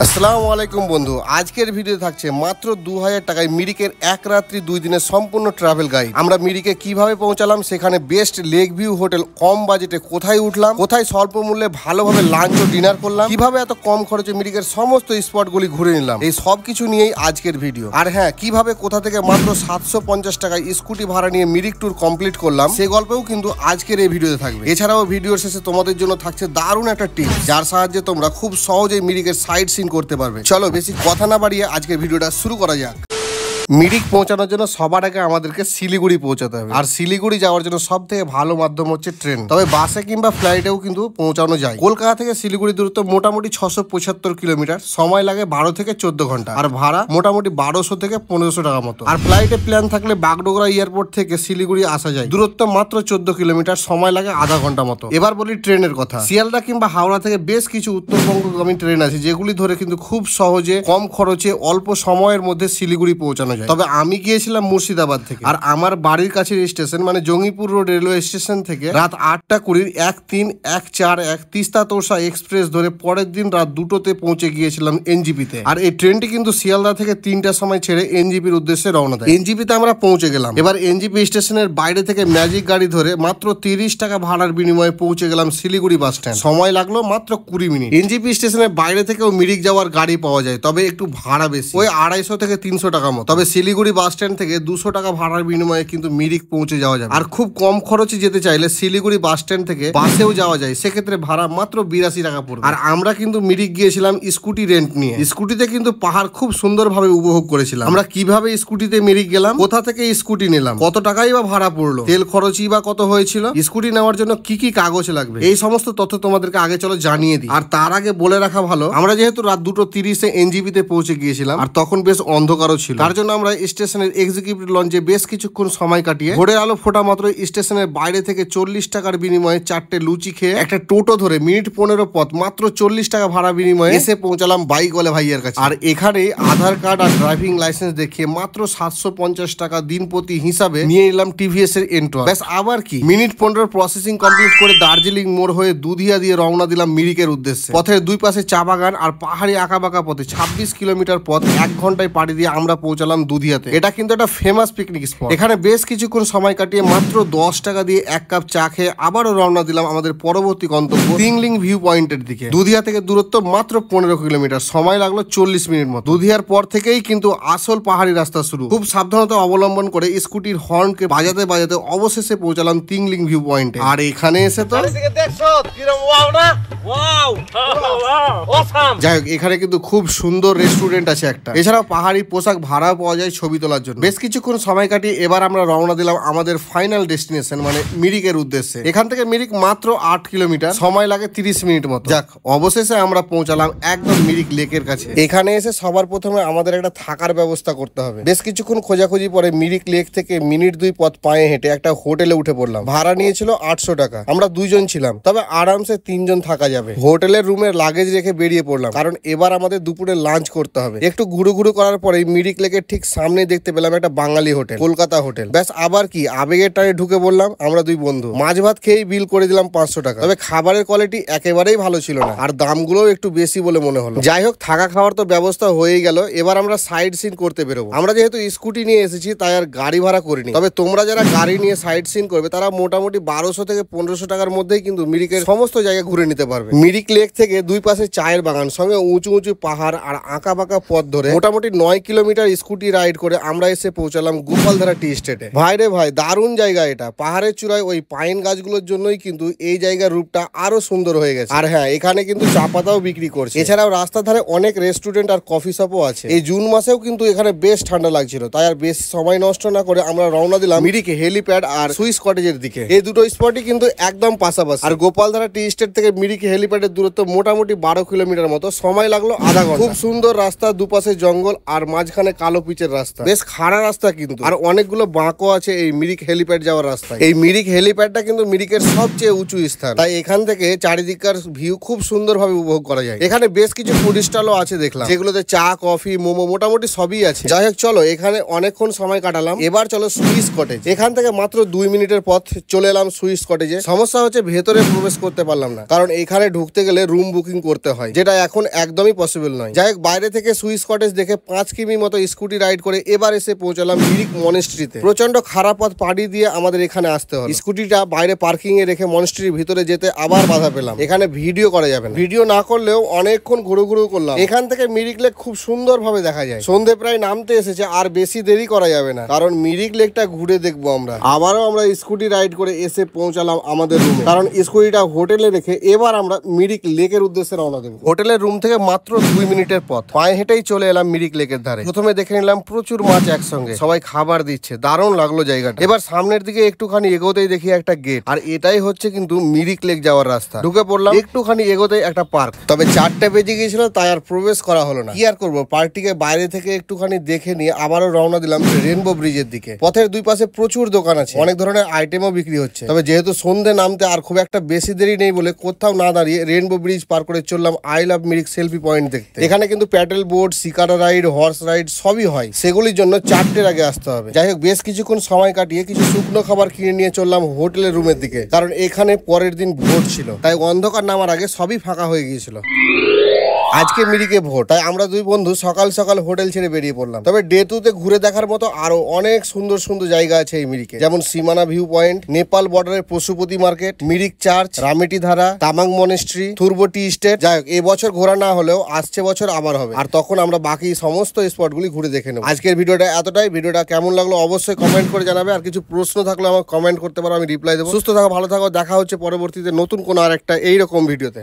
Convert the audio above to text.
a আসসালামু আলাইকুম বন্ধু আজকের ভিডিও থাকছে মাত্র দু হাজার টাকায় মিরিকের এক রাত্রি দুই দিনের সম্পূর্ণ ট্রাভেল গাইড আমরা মিরিকে কিভাবে পৌঁছালাম সেখানে বেস্ট লেক ভিউ হোটেল কম বাজেটে কোথায় উঠলাম কোথায় স্বল্প মূল্যে ভালোভাবে লাঞ্চ ও ডিনার করলাম কিভাবে এত কম খরচে মিরিকের সমস্ত স্পটগুলি ঘুরে নিলাম এই সব কিছু নিয়েই আজকের ভিডিও আর হ্যাঁ কিভাবে কোথা থেকে মাত্র সাতশো পঞ্চাশ টাকায় স্কুটি ভাড়া নিয়ে মিরিক ট্যুর কমপ্লিট করলাম সে গল্পেও কিন্তু আজকের এই ভিডিওতে থাকবে এছাড়াও ভিডিওর শেষে তোমাদের জন্য থাকছে দারুণ একটা টিপ যার সাহায্যে তোমরা খুব সহজেই মিরিকের সাইড সিন করতে করতে পারবে চলো বেশি কথা না বাড়িয়ে আজকের ভিডিওটা শুরু করা যাক মিরিক পৌঁছানোর জন্য সবার আগে আমাদেরকে শিলিগুড়ি পৌঁছাতে হবে আর শিলিগুড়ি যাওয়ার জন্য সব থেকে ভালো মাধ্যম হচ্ছে ট্রেন তবে বাসে কিংবা ফ্লাইটেও কিন্তু পৌঁছানো যায় কলকাতা থেকে শিলিগুড়ি দূরত্ব মোটামুটি ছশো পঁচাত্তর কিলোমিটার সময় লাগে বারো থেকে চোদ্দ ঘন্টা আর ভাড়া মোটামুটি বারোশো থেকে পনেরোশো টাকা মতো আর ফ্লাইটে প্ল্যান থাকলে বাগডোগরা এয়ারপোর্ট থেকে শিলিগুড়ি আসা যায় দূরত্ব মাত্র চোদ্দ কিলোমিটার সময় লাগে আধা ঘন্টা মতো এবার বলি ট্রেনের কথা শিয়ালদা কিংবা হাওড়া থেকে বেশ কিছু উত্তরবঙ্গগামী ট্রেন আছে যেগুলি ধরে কিন্তু খুব সহজে কম খরচে অল্প সময়ের মধ্যে শিলিগুড়ি পৌঁছানো যায় তবে আমি গিয়েছিলাম মুর্শিদাবাদ থেকে আর আমার বাড়ির কাছে স্টেশন মানে জঙ্গিপুর রোড রেলওয়ে স্টেশন থেকে রাত আটটা কুড়ির এক তিন এক চার এক তিস্তা তোষা এক্সপ্রেস ধরে পরের দিন রাত দুটোতে পৌঁছে গিয়েছিলাম এনজিপিতে আর এই ট্রেনটি কিন্তু শিয়ালদা থেকে তিনটার সময় ছেড়ে এনজিপির উদ্দেশ্যে রওনা দেয় এনজিপিতে আমরা পৌঁছে গেলাম এবার এনজিপি স্টেশনের বাইরে থেকে ম্যাজিক গাড়ি ধরে মাত্র তিরিশ টাকা ভাড়ার বিনিময়ে পৌঁছে গেলাম শিলিগুড়ি বাস স্ট্যান্ড সময় লাগলো মাত্র কুড়ি মিনিট এনজিপি স্টেশনের বাইরে থেকেও মিরিক যাওয়ার গাড়ি পাওয়া যায় তবে একটু ভাড়া বেশি ওই আড়াইশো থেকে তিনশো টাকা মতো তবে শিলিগুড়ি বাস স্ট্যান্ড থেকে দুশো টাকা ভাড়ার বিনিময়ে কিন্তু মিরিক পৌঁছে যাওয়া যাবে আর খুব কম খরচে যেতে চাইলে শিলিগুড়ি বাস স্ট্যান্ড থেকে বাসেও যাওয়া যায় সেক্ষেত্রে ভাড়া মাত্র বিরাশি টাকা পড়বে আর আমরা কিন্তু মিরিক গিয়েছিলাম স্কুটি রেন্ট নিয়ে স্কুটিতে কিন্তু পাহাড় খুব সুন্দরভাবে উপভোগ করেছিলাম আমরা কিভাবে স্কুটিতে মিরিক গেলাম কোথা থেকে স্কুটি নিলাম কত টাকাই বা ভাড়া পড়লো তেল খরচই বা কত হয়েছিল স্কুটি নেওয়ার জন্য কি কি কাগজ লাগবে এই সমস্ত তথ্য তোমাদেরকে আগে চলো জানিয়ে দিই আর তার আগে বলে রাখা ভালো আমরা যেহেতু রাত দুটো তিরিশে এনজিবিতে পৌঁছে গিয়েছিলাম আর তখন বেশ অন্ধকারও ছিল তার জন্য আমরা স্টেশনের এক্সিকিউটিভ লঞ্চে বেশ কিছুক্ষণ সময় কাটিয়ে ভোরের আলো ফোটা মাত্র স্টেশনের বাইরে থেকে চল্লিশ টাকার বিনিময়ে চারটে লুচি খেয়ে একটা টোটো ধরে মিনিট পনেরো পথ মাত্র চল্লিশ টাকা ভাড়া বিনিময়ে এসে পৌঁছালাম বাইক বাইকওয়ালা ভাইয়ের কাছে আর এখানে আধার কার্ড আর ড্রাইভিং লাইসেন্স দেখিয়ে মাত্র সাতশো পঞ্চাশ টাকা দিন প্রতি হিসাবে নিয়ে নিলাম টিভিএস এর এন্ট্রো ব্যাস আবার কি মিনিট পনেরো প্রসেসিং কমপ্লিট করে দার্জিলিং মোড় হয়ে দুধিয়া দিয়ে রওনা দিলাম মিরিকের উদ্দেশ্যে পথের দুই পাশে চা বাগান আর পাহাড়ি আঁকা বাঁকা পথে ছাব্বিশ কিলোমিটার পথ এক ঘন্টায় পাড়ি দিয়ে আমরা পৌঁছালাম দুধিয়াতে এটা কিন্তু একটা ফেমাস পিকনিক স্পট এখানে বেশ কিছুক্ষণ সময় কাটিয়ে মাত্র দশ টাকা দিয়ে এক কাপ চা খেয়ে আবারও রওনা দিলাম আমাদের পরবর্তী গন্তব্য তিংলিং ভিউ পয়েন্টের দিকে দুধিয়া থেকে দূরত্ব মাত্র পনেরো কিলোমিটার সময় লাগলো চল্লিশ মিনিট মতো দুধিয়ার পর থেকেই কিন্তু আসল পাহাড়ি রাস্তা শুরু খুব সাবধানতা অবলম্বন করে স্কুটির হর্নকে বাজাতে বাজাতে অবশেষে পৌঁছালাম তিংলিং ভিউ পয়েন্টে আর এখানে এসে তো দেখছো কিরম না যাই হোক এখানে কিন্তু খুব সুন্দর রেস্টুরেন্ট আছে একটা এছাড়াও পাহাড়ি পোশাক ভাড়া পাওয়া যায় ছবি তোলার জন্য বেশ কিছুক্ষণ সময় কাটিয়ে এবার আমরা রওনা দিলাম আমাদের ফাইনাল ডেস্টিনেশন মানে মিরিকের উদ্দেশ্যে এখান থেকে মিরিক মাত্র আট কিলোমিটার সময় লাগে তিরিশ মিনিট মতো যাক অবশেষে আমরা পৌঁছালাম একদম মিরিক লেকের কাছে এখানে এসে সবার প্রথমে আমাদের একটা থাকার ব্যবস্থা করতে হবে বেশ কিছুক্ষণ খোঁজাখুঁজি পরে মিরিক লেক থেকে মিনিট দুই পথ পায়ে হেঁটে একটা হোটেলে উঠে পড়লাম ভাড়া নিয়েছিল আটশো টাকা আমরা দুইজন ছিলাম তবে আরামসে তিনজন থাকা যাবে হোটেলের রুমের লাগেজ রেখে বেরিয়ে পড়লাম কারণ এবার আমাদের দুপুরে লাঞ্চ করতে হবে একটু ঘুরো ঘুরো করার পরে মিরিক লেকের ঠিক সামনে দেখতে পেলাম একটা বাঙালি হোটেল কলকাতা হোটেল ব্যাস আবার কি আবেগের টানে ঢুকে বললাম আমরা দুই বন্ধু মাছ ভাত খেয়েই বিল করে দিলাম পাঁচশো টাকা তবে খাবারের কোয়ালিটি একেবারেই ভালো ছিল না আর দামগুলোও একটু বেশি বলে মনে হলো যাই হোক থাকা খাওয়ার তো ব্যবস্থা হয়ে গেল এবার আমরা সাইড সিন করতে বেরোবো আমরা যেহেতু স্কুটি নিয়ে এসেছি তাই আর গাড়ি ভাড়া করিনি তবে তোমরা যারা গাড়ি নিয়ে সাইড সিন করবে তারা মোটামুটি বারোশো থেকে পনেরোশো টাকার মধ্যেই কিন্তু মিরিকের সমস্ত জায়গায় ঘুরে নিতে পারবে মিরিক লেক থেকে দুই দুই পাশে চায়ের বাগান সঙ্গে উঁচু উঁচু পাহাড় আর আঁকা বাঁকা পথ ধরে মোটামুটি নয় কিলোমিটার স্কুটি রাইড করে আমরা এসে পৌঁছালাম গোপালধারা টি স্টেটে ভাই রে ভাই দারুণ জায়গা এটা পাহাড়ের চূড়ায় ওই পাইন গাছগুলোর জন্যই কিন্তু এই জায়গার রূপটা আরো সুন্দর হয়ে গেছে আর হ্যাঁ এখানে কিন্তু চা পাতাও বিক্রি করছে এছাড়াও রাস্তার ধারে অনেক রেস্টুরেন্ট আর কফি শপও আছে এই জুন মাসেও কিন্তু এখানে বেশ ঠান্ডা লাগছিল তাই আর বেশ সময় নষ্ট না করে আমরা রওনা দিলাম মিরিকে হেলিপ্যাড আর সুইস কটেজের দিকে এই দুটো স্পটই কিন্তু একদম পাশাপাশি আর গোপালধারা টি স্টেট থেকে মিরিকে হেলিপ্যাডের দূরত্ব মোটামুটি মোটামুটি বারো কিলোমিটার মতো সময় লাগলো আধা ঘন্টা খুব সুন্দর রাস্তা দুপাশে জঙ্গল আর মাঝখানে কালো পিচের রাস্তা বেশ খাড়া রাস্তা কিন্তু আর অনেকগুলো বাঁকো আছে এই মিরিক হেলিপ্যাড যাওয়ার রাস্তা এই মিরিক হেলিপ্যাডটা কিন্তু মিরিকের সবচেয়ে উঁচু স্থান তাই এখান থেকে চারিদিককার ভিউ খুব সুন্দরভাবে উপভোগ করা যায় এখানে বেশ কিছু ফুড স্টলও আছে দেখলাম যেগুলোতে চা কফি মোমো মোটামুটি সবই আছে যাই হোক চলো এখানে অনেকক্ষণ সময় কাটালাম এবার চলো সুইস কটেজ এখান থেকে মাত্র দুই মিনিটের পথ চলে এলাম সুইস কটেজে সমস্যা হচ্ছে ভেতরে প্রবেশ করতে পারলাম না কারণ এখানে ঢুকতে গেলে রুম বুকিং বুকিং করতে হয় যেটা এখন একদমই পসিবল নয় যাই হোক বাইরে থেকে সুইস কটেজ দেখে পাঁচ কিমি মতো স্কুটি রাইড করে এবার এসে পৌঁছালাম মিরিক মনেস্ট্রিতে প্রচন্ড খারাপ পথ পাড়ি দিয়ে আমাদের এখানে আসতে হবে স্কুটিটা বাইরে পার্কিং এ রেখে মনেস্ট্রির ভিতরে যেতে আবার বাধা পেলাম এখানে ভিডিও করা যাবে না ভিডিও না করলেও অনেকক্ষণ ঘুরো ঘুরো করলাম এখান থেকে মিরিক লেক খুব সুন্দরভাবে দেখা যায় সন্ধে প্রায় নামতে এসেছে আর বেশি দেরি করা যাবে না কারণ মিরিক লেকটা ঘুরে দেখবো আমরা আবারও আমরা স্কুটি রাইড করে এসে পৌঁছালাম আমাদের রুমে কারণ স্কুটিটা হোটেলে রেখে এবার আমরা মিরিক লেকের উদ্দেশ্যে উদ্দেশ্যে রওনা দেব হোটেলের রুম থেকে মাত্র দুই মিনিটের পথ পায়ে হেঁটেই চলে এলাম মিরিক লেকের ধারে প্রথমে দেখে নিলাম প্রচুর মাছ একসঙ্গে সবাই খাবার দিচ্ছে দারুণ লাগলো জায়গাটা এবার সামনের দিকে একটুখানি এগোতেই দেখি একটা গেট আর এটাই হচ্ছে কিন্তু মিরিক লেক যাওয়ার রাস্তা ঢুকে পড়লাম একটুখানি এগোতেই একটা পার্ক তবে চারটে বেজে গিয়েছিল তাই আর প্রবেশ করা হলো না কি আর করবো পার্কটিকে বাইরে থেকে একটুখানি দেখে নিয়ে আবারও রওনা দিলাম রেনবো ব্রিজের দিকে পথের দুই পাশে প্রচুর দোকান আছে অনেক ধরনের আইটেমও বিক্রি হচ্ছে তবে যেহেতু সন্ধে নামতে আর খুব একটা বেশি দেরি নেই বলে কোথাও না দাঁড়িয়ে রেনবো ব্রিজ পার্ক করে চললাম I love Mirik selfie point দেখতে এখানে কিন্তু paddle board shikara ride horse ride সবই হয় সেগুলির জন্য চারটের আগে আসতে হবে যাই হোক বেশ কিছুক্ষণ সময় কাটিয়ে কিছু শুকনো খাবার কিনে নিয়ে চললাম হোটেলের রুমের দিকে কারণ এখানে পরের দিন ভোট ছিল তাই অন্ধকার নামার আগে সবই ফাঁকা হয়ে গিয়েছিল আজকে মিরিকে ভোট তাই আমরা দুই বন্ধু সকাল সকাল হোটেল ছেড়ে বেরিয়ে পড়লাম তবে ডে তে ঘুরে দেখার মতো আরো অনেক সুন্দর সুন্দর জায়গা আছে এই মিরিকে যেমন সীমানা ভিউ পয়েন্ট নেপাল বর্ডারের Pashupati market Mirik church Rameti Dhara Tamang monastery টি স্টেট যাই হোক এবছর ঘোরা না হলেও আসছে বছর আবার হবে আর তখন আমরা বাকি সমস্ত স্পটগুলি ঘুরে দেখে নেব আজকের ভিডিওটা এতটাই ভিডিওটা কেমন লাগলো অবশ্যই কমেন্ট করে জানাবে আর কিছু প্রশ্ন থাকলে আমার কমেন্ট করতে পারো আমি রিপ্লাই দেবো সুস্থ থাকো ভালো থাকো দেখা হচ্ছে পরবর্তীতে নতুন কোনো আর একটা এইরকম ভিডিওতে